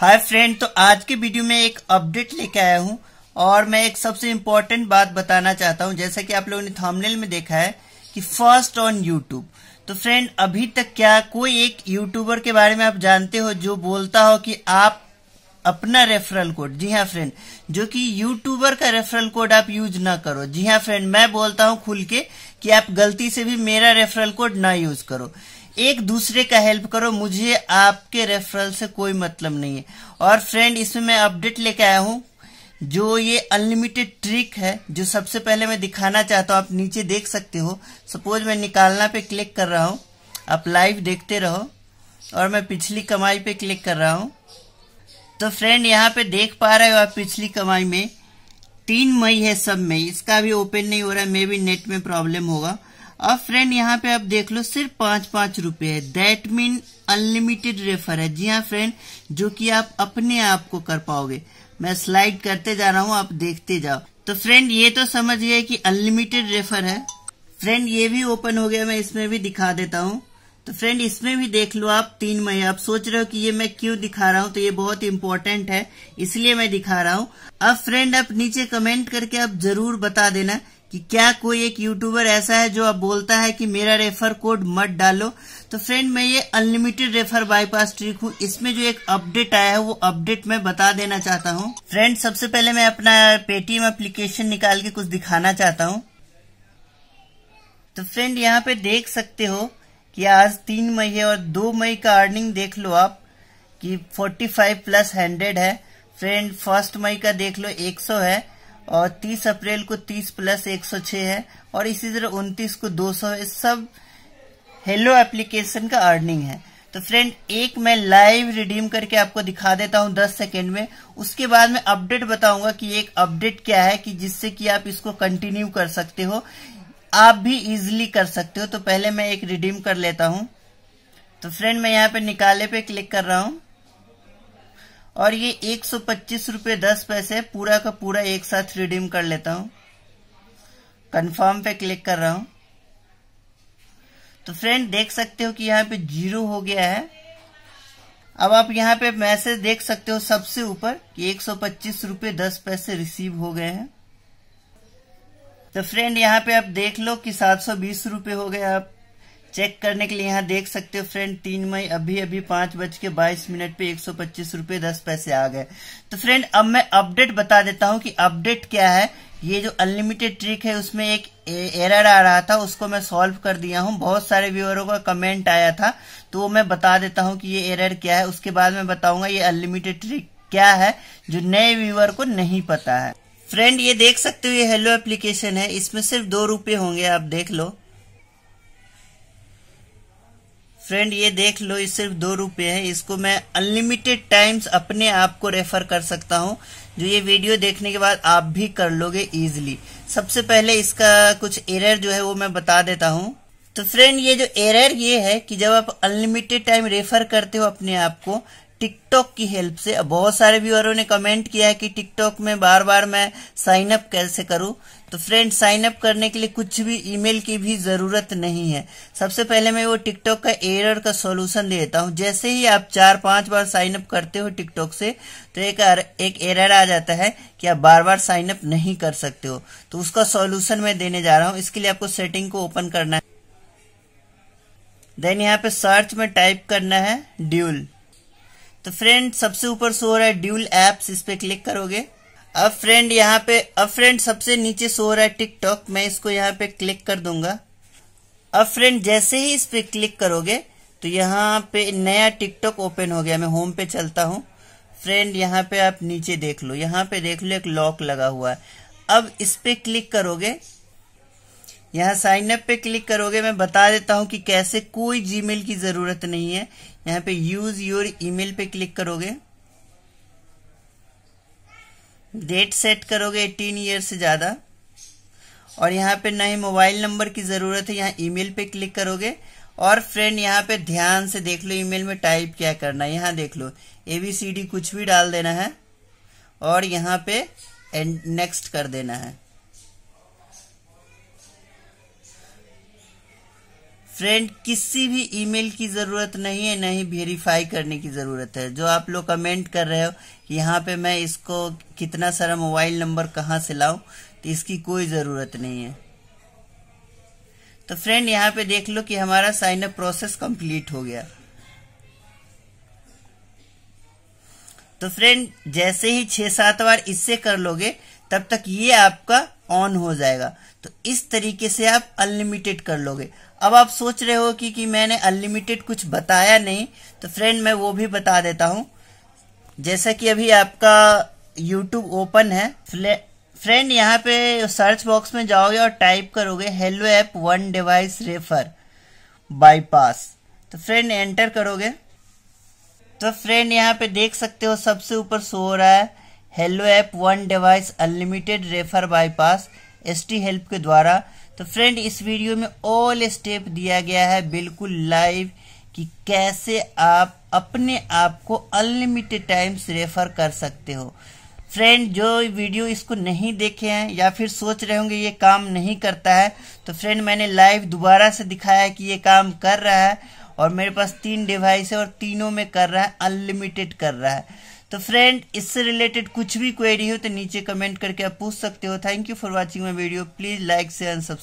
hi friend तो आज के वीडियो में एक अपडेट लेके आया हूँ और मैं एक सबसे इम्पोर्टेंट बात बताना चाहता हूँ जैसा कि आप लोगों ने थंबनेल में देखा है कि फर्स्ट ऑन यूट्यूब तो फ्रेंड अभी तक क्या कोई एक यूट्यूबर के बारे में आप जानते हो जो बोलता हो कि आप अपना रेफरल कोड जी हाँ फ्रेंड जो कि यूट्यूबर का रेफरल कोड आप यूज ना करो जी हाँ फ्रेंड मैं बोलता हूँ खुल के कि आप गलती से भी मेरा रेफरल कोड ना यूज करो एक दूसरे का हेल्प करो मुझे आपके रेफरल से कोई मतलब नहीं है और फ्रेंड इसमें मैं अपडेट लेके आया हूँ जो ये अनलिमिटेड ट्रिक है जो सबसे पहले मैं दिखाना चाहता हूँ आप नीचे देख सकते हो सपोज मैं निकालना पे क्लिक कर रहा हूँ आप लाइव देखते रहो और मैं पिछली कमाई पे क्लिक कर रहा हूँ तो फ्रेंड यहाँ पे देख पा रहे हो आप पिछली कमाई में तीन मई है सब में इसका भी ओपन नहीं हो रहा है मे भी नेट में प्रॉब्लम होगा अब फ्रेंड यहाँ पे आप देख लो सिर्फ पांच पांच रुपए है दैट मीन अनलिमिटेड रेफर है जी हाँ फ्रेंड जो कि आप अपने आप को कर पाओगे मैं स्लाइड करते जा रहा हूँ आप देखते जाओ तो फ्रेंड ये तो समझ गए कि अनलिमिटेड रेफर है फ्रेंड ये भी ओपन हो गया मैं इसमें भी दिखा देता हूँ तो फ्रेंड इसमें भी देख लो आप तीन मई आप सोच रहे हो कि ये मैं क्यों दिखा रहा हूँ तो ये बहुत इम्पोर्टेंट है इसलिए मैं दिखा रहा हूँ अब फ्रेंड आप नीचे कमेंट करके आप जरूर बता देना कि क्या कोई एक यूट्यूबर ऐसा है जो अब बोलता है कि मेरा रेफर कोड मत डालो तो फ्रेंड मैं ये अनलिमिटेड रेफर बाईपास ट्रिक हूँ इसमें जो एक अपडेट आया है वो अपडेट मैं बता देना चाहता हूँ फ्रेंड सबसे पहले मैं अपना पेटीएम एप्लीकेशन निकाल के कुछ दिखाना चाहता हूँ तो फ्रेंड यहाँ पे देख सकते हो कि आज तीन मई है और दो मई का अर्निंग देख लो आप कि फोर्टी प्लस हंड्रेड है फ्रेंड फर्स्ट मई का देख लो एक है और 30 अप्रैल को 30 प्लस 106 है और इसी तरह 29 को 200 सौ सब हेलो एप्लीकेशन का अर्निंग है तो फ्रेंड एक मैं लाइव रिडीम करके आपको दिखा देता हूं 10 सेकेंड में उसके बाद मैं अपडेट बताऊंगा कि एक अपडेट क्या है कि जिससे कि आप इसको कंटिन्यू कर सकते हो आप भी इजिली कर सकते हो तो पहले मैं एक रिडीम कर लेता हूं तो फ्रेंड मैं यहाँ पे निकाले पे क्लिक कर रहा हूं और ये एक सौ पच्चीस रूपये दस पैसे पूरा का पूरा एक साथ रिडीम कर लेता हूं कंफर्म पे क्लिक कर रहा हूं तो फ्रेंड देख सकते हो कि यहाँ पे जीरो हो गया है अब आप यहाँ पे मैसेज देख सकते हो सबसे ऊपर कि एक सौ पच्चीस रूपये दस पैसे रिसीव हो गए हैं तो फ्रेंड यहाँ पे आप देख लो कि सात सौ बीस रूपये हो गए आप चेक करने के लिए यहाँ देख सकते हो फ्रेंड तीन मई अभी अभी पांच बज के बाईस मिनट पे एक सौ पच्चीस रूपये दस पैसे आ गए तो फ्रेंड अब मैं अपडेट बता देता हूँ कि अपडेट क्या है ये जो अनलिमिटेड ट्रिक है उसमें एक एरर आ रहा था उसको मैं सॉल्व कर दिया हूँ बहुत सारे व्यूअरों का कमेंट आया था तो वो मैं बता देता हूँ कि ये एरर क्या है उसके बाद में बताऊंगा ये अनलिमिटेड ट्रिक क्या है जो नए व्यूअर को नहीं पता है फ्रेंड ये देख सकते हो ये हेलो एप्लीकेशन है इसमें सिर्फ दो रूपये होंगे आप देख लो फ्रेंड ये देख लो ये सिर्फ दो रुपये है इसको मैं अनलिमिटेड टाइम्स अपने आप को रेफर कर सकता हूँ जो ये वीडियो देखने के बाद आप भी कर लोगे इजिली सबसे पहले इसका कुछ एरर जो है वो मैं बता देता हूँ तो फ्रेंड ये जो एरर ये है कि जब आप अनलिमिटेड टाइम रेफर करते हो अपने आप को टिकटॉक की हेल्प से बहुत सारे व्यूअरों ने कमेंट किया है कि टिकटॉक में बार बार मैं साइन अप कैसे करूं तो फ्रेंड साइन अप करने के लिए कुछ भी ईमेल की भी ज़रूरत नहीं है सबसे पहले मैं वो टिकटॉक का एरर का सॉल्यूशन देता हूं जैसे ही आप चार पांच बार साइन अप करते हो टिकटॉक से तो एक एक एरर आ जाता है कि आप बार बार साइन अप नहीं कर सकते हो तो उसका सोल्यूशन मैं देने जा रहा हूँ इसके लिए आपको सेटिंग को ओपन करना है देन यहाँ पे सर्च में टाइप करना है ड्यूल तो फ्रेंड सबसे ऊपर शो हो रहा है ड्यूल एप्स इस पे क्लिक करोगे अब फ्रेंड यहाँ पे अब फ्रेंड सबसे नीचे शो हो रहा है टिकटॉक मैं इसको यहाँ पे क्लिक कर दूंगा अब फ्रेंड जैसे ही इस पे क्लिक करोगे तो यहाँ पे नया टिकटॉक ओपन हो गया मैं होम पे चलता हूँ फ्रेंड यहाँ पे आप नीचे देख लो यहाँ पे देख लो एक लॉक लगा हुआ है अब इस पे क्लिक करोगे यहाँ साइन अप पे क्लिक करोगे मैं बता देता हूँ कि कैसे कोई जीमेल की ज़रूरत नहीं है यहाँ पे यूज़ योर ईमेल पे क्लिक करोगे डेट सेट करोगे एटीन ईयर से ज़्यादा और यहाँ पे नए ही मोबाइल नंबर की ज़रूरत है यहाँ ईमेल पे क्लिक करोगे और फ्रेंड यहाँ पे ध्यान से देख लो ईमेल में टाइप क्या करना है यहाँ देख लो ए बी सी डी कुछ भी डाल देना है और यहाँ पे नेक्स्ट कर देना है फ्रेंड किसी भी ईमेल की जरूरत नहीं है नहीं वेरीफाई करने की जरूरत है जो आप लोग कमेंट कर रहे हो यहाँ पे मैं इसको कितना सारा मोबाइल नंबर कहाँ से लाऊं तो इसकी कोई जरूरत नहीं है तो फ्रेंड यहाँ पे देख लो कि हमारा साइन अप प्रोसेस कंप्लीट हो गया तो फ्रेंड जैसे ही छह सात बार इससे कर लोगे तब तक ये आपका ऑन हो जाएगा तो इस तरीके से आप अनलिमिटेड कर लोगे अब आप सोच रहे हो कि, कि मैंने अनलिमिटेड कुछ बताया नहीं तो फ्रेंड मैं वो भी बता देता हूँ जैसा कि अभी आपका यूट्यूब ओपन है फ्रेंड यहाँ पे सर्च बॉक्स में जाओगे और टाइप करोगे hello app one device refer bypass तो फ्रेंड एंटर करोगे तो फ्रेंड यहाँ पे देख सकते हो सबसे ऊपर सो रहा है hello app one device unlimited refer bypass S T help के द्वारा तो फ्रेंड इस वीडियो में ऑल स्टेप दिया गया है बिल्कुल लाइव कि कैसे आप अपने आप को अनलिमिटेड टाइम्स रेफर कर सकते हो फ्रेंड जो वीडियो इसको नहीं देखे हैं या फिर सोच रहे होंगे ये काम नहीं करता है तो फ्रेंड मैंने लाइव दोबारा से दिखाया है कि ये काम कर रहा है और मेरे पास तीन डिवाइस है और तीनों में कर रहा है अनलिमिटेड कर रहा है तो फ्रेंड इससे रिलेटेड कुछ भी क्वेरी हो तो नीचे कमेंट करके आप पूछ सकते हो thank you for watching my video please like share and subscribe